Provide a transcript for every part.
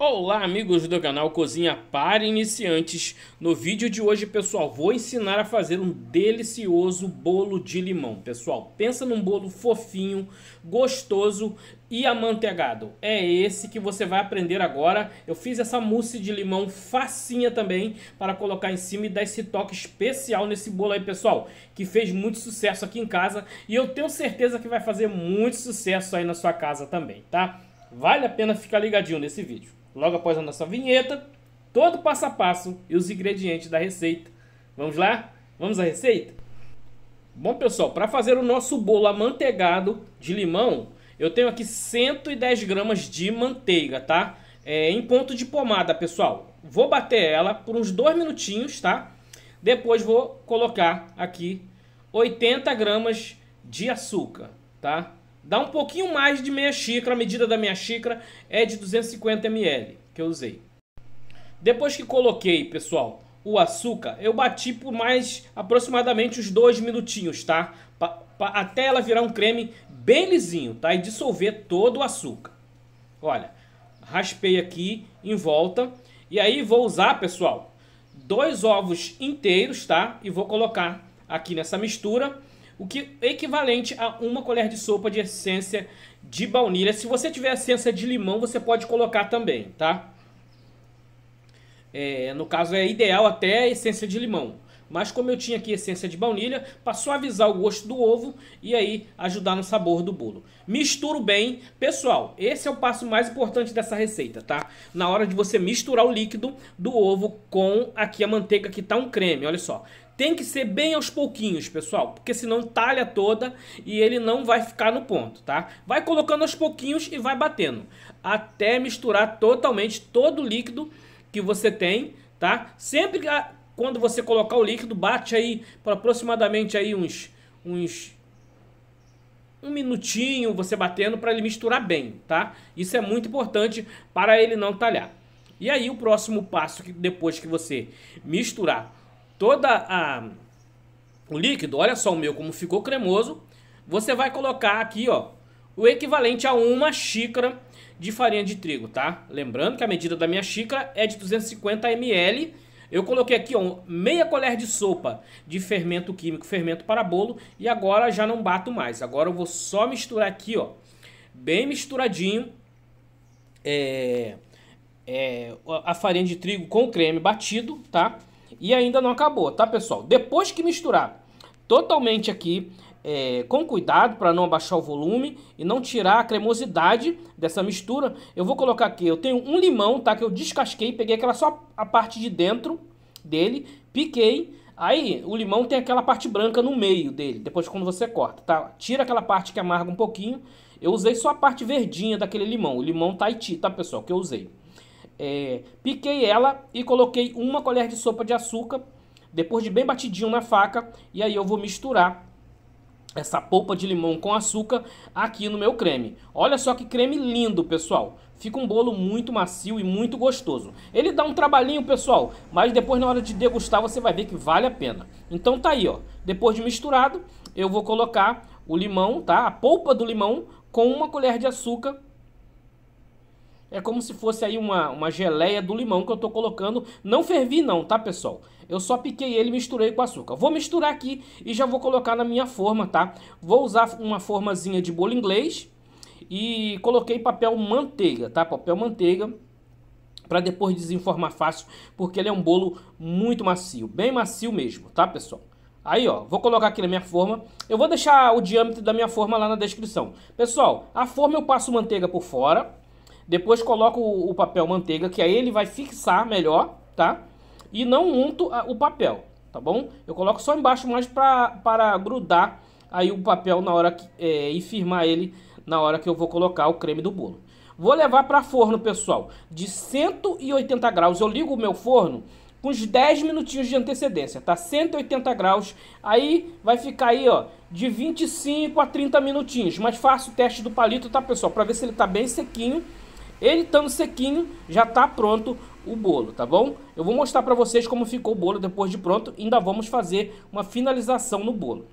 Olá amigos do canal Cozinha para Iniciantes, no vídeo de hoje pessoal vou ensinar a fazer um delicioso bolo de limão. Pessoal, pensa num bolo fofinho, gostoso e amanteigado. É esse que você vai aprender agora. Eu fiz essa mousse de limão facinha também para colocar em cima e dar esse toque especial nesse bolo aí, pessoal, que fez muito sucesso aqui em casa e eu tenho certeza que vai fazer muito sucesso aí na sua casa também, tá? Vale a pena ficar ligadinho nesse vídeo logo após a nossa vinheta, todo o passo a passo e os ingredientes da receita. Vamos lá? Vamos à receita? Bom, pessoal, para fazer o nosso bolo amanteigado de limão, eu tenho aqui 110 gramas de manteiga, tá? É, em ponto de pomada, pessoal. Vou bater ela por uns dois minutinhos, tá? Depois vou colocar aqui 80 gramas de açúcar, tá? Dá um pouquinho mais de meia xícara, a medida da minha xícara é de 250 ml que eu usei. Depois que coloquei, pessoal, o açúcar, eu bati por mais aproximadamente uns dois minutinhos, tá? Pa, pa, até ela virar um creme bem lisinho, tá? E dissolver todo o açúcar. Olha, raspei aqui em volta. E aí vou usar, pessoal, dois ovos inteiros, tá? E vou colocar aqui nessa mistura o que é equivalente a uma colher de sopa de essência de baunilha. Se você tiver essência de limão, você pode colocar também, tá? É, no caso, é ideal até essência de limão. Mas como eu tinha aqui essência de baunilha, a suavizar o gosto do ovo e aí ajudar no sabor do bolo. Misturo bem. Pessoal, esse é o passo mais importante dessa receita, tá? Na hora de você misturar o líquido do ovo com aqui a manteiga que tá um creme, olha só. Tem que ser bem aos pouquinhos, pessoal, porque senão talha toda e ele não vai ficar no ponto, tá? Vai colocando aos pouquinhos e vai batendo, até misturar totalmente todo o líquido que você tem, tá? Sempre quando você colocar o líquido, bate aí por aproximadamente aí uns, uns um minutinho você batendo para ele misturar bem, tá? Isso é muito importante para ele não talhar. E aí o próximo passo que depois que você misturar toda a o líquido, olha só o meu como ficou cremoso, você vai colocar aqui, ó, o equivalente a uma xícara de farinha de trigo, tá? Lembrando que a medida da minha xícara é de 250 ml eu coloquei aqui ó, meia colher de sopa de fermento químico, fermento para bolo, e agora já não bato mais. Agora eu vou só misturar aqui, ó, bem misturadinho, é, é, a farinha de trigo com o creme batido, tá? E ainda não acabou, tá, pessoal? Depois que misturar totalmente aqui é, com cuidado para não abaixar o volume e não tirar a cremosidade dessa mistura. Eu vou colocar aqui, eu tenho um limão, tá? Que eu descasquei, peguei aquela só a parte de dentro dele, piquei. Aí o limão tem aquela parte branca no meio dele, depois quando você corta, tá? Tira aquela parte que amarga um pouquinho. Eu usei só a parte verdinha daquele limão, o limão Tahiti, tá pessoal, que eu usei. É, piquei ela e coloquei uma colher de sopa de açúcar, depois de bem batidinho na faca, e aí eu vou misturar essa polpa de limão com açúcar aqui no meu creme. Olha só que creme lindo, pessoal. Fica um bolo muito macio e muito gostoso. Ele dá um trabalhinho, pessoal, mas depois na hora de degustar você vai ver que vale a pena. Então tá aí, ó. Depois de misturado, eu vou colocar o limão, tá? A polpa do limão com uma colher de açúcar é como se fosse aí uma, uma geleia do limão que eu estou colocando. Não fervi não, tá, pessoal? Eu só piquei ele e misturei com açúcar. Vou misturar aqui e já vou colocar na minha forma, tá? Vou usar uma formazinha de bolo inglês e coloquei papel manteiga, tá? Papel manteiga para depois desenformar fácil, porque ele é um bolo muito macio, bem macio mesmo, tá, pessoal? Aí, ó, vou colocar aqui na minha forma. Eu vou deixar o diâmetro da minha forma lá na descrição. Pessoal, a forma eu passo manteiga por fora, depois coloco o, papel manteiga, que aí ele vai fixar melhor, tá? E não unto o papel, tá bom? Eu coloco só embaixo mais para grudar aí o papel na hora que, é, e firmar ele na hora que eu vou colocar o creme do bolo. Vou levar para forno, pessoal, de 180 graus. Eu ligo o meu forno com uns 10 minutinhos de antecedência, tá? 180 graus. Aí vai ficar aí, ó, de 25 a 30 minutinhos. Mas faço o teste do palito, tá, pessoal? Para ver se ele tá bem sequinho ele estando sequinho, já está pronto o bolo, tá bom? Eu vou mostrar para vocês como ficou o bolo depois de pronto. Ainda vamos fazer uma finalização no bolo.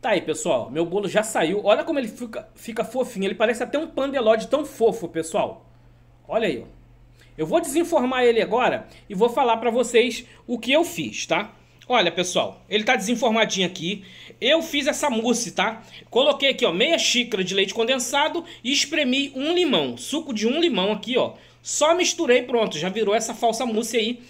Tá aí, pessoal. Meu bolo já saiu. Olha como ele fica, fica fofinho. Ele parece até um pandelode tão fofo, pessoal. Olha aí, ó. Eu vou desenformar ele agora e vou falar para vocês o que eu fiz, tá? Olha, pessoal, ele tá desinformadinho aqui. Eu fiz essa mousse, tá? Coloquei aqui, ó, meia xícara de leite condensado e espremi um limão, suco de um limão aqui, ó. Só misturei, pronto, já virou essa falsa mousse aí,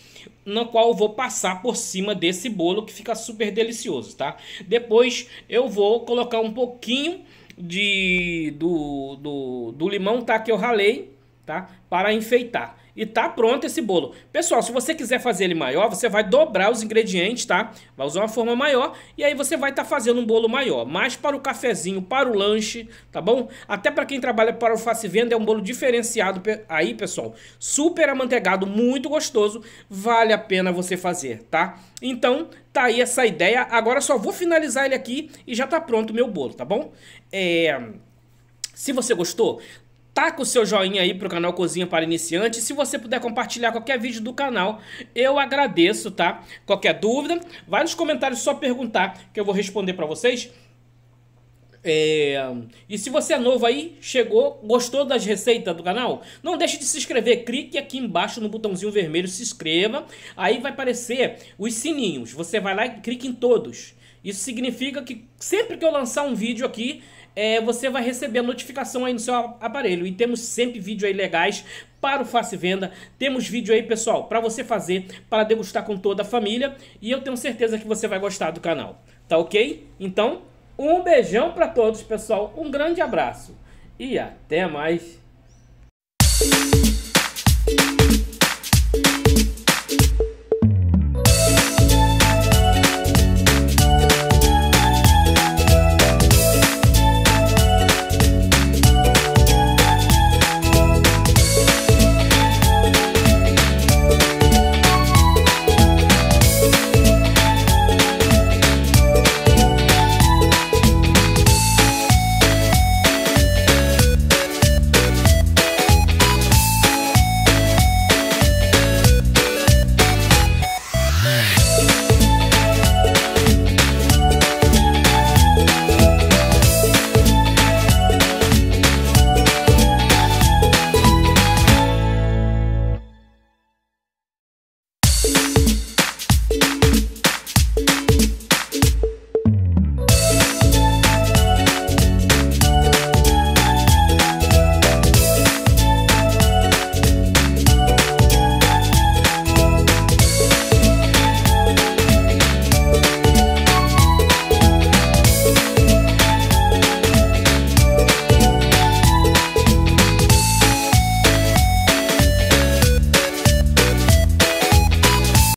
na qual eu vou passar por cima desse bolo que fica super delicioso, tá? Depois eu vou colocar um pouquinho de do, do, do limão, tá, que eu ralei, tá? Para enfeitar e tá pronto esse bolo. Pessoal, se você quiser fazer ele maior, você vai dobrar os ingredientes, tá? Vai usar uma forma maior e aí você vai estar tá fazendo um bolo maior. Mais para o cafezinho, para o lanche, tá bom? Até para quem trabalha para o Face Venda é um bolo diferenciado aí, pessoal. Super amanteigado, muito gostoso, vale a pena você fazer, tá? Então, tá aí essa ideia. Agora só vou finalizar ele aqui e já tá pronto o meu bolo, tá bom? É... Se você gostou, Taca tá o seu joinha aí pro canal Cozinha para Iniciantes. Se você puder compartilhar qualquer vídeo do canal, eu agradeço, tá? Qualquer dúvida, vai nos comentários só perguntar que eu vou responder para vocês. É... E se você é novo aí, chegou, gostou das receitas do canal, não deixe de se inscrever, clique aqui embaixo no botãozinho vermelho, se inscreva, aí vai aparecer os sininhos, você vai lá e clique em todos. Isso significa que sempre que eu lançar um vídeo aqui, é, você vai receber a notificação aí no seu aparelho. E temos sempre vídeo aí legais para o Face Venda. Temos vídeo aí, pessoal, para você fazer, para degustar com toda a família. E eu tenho certeza que você vai gostar do canal. Tá ok? Então, um beijão para todos, pessoal. Um grande abraço. E até mais.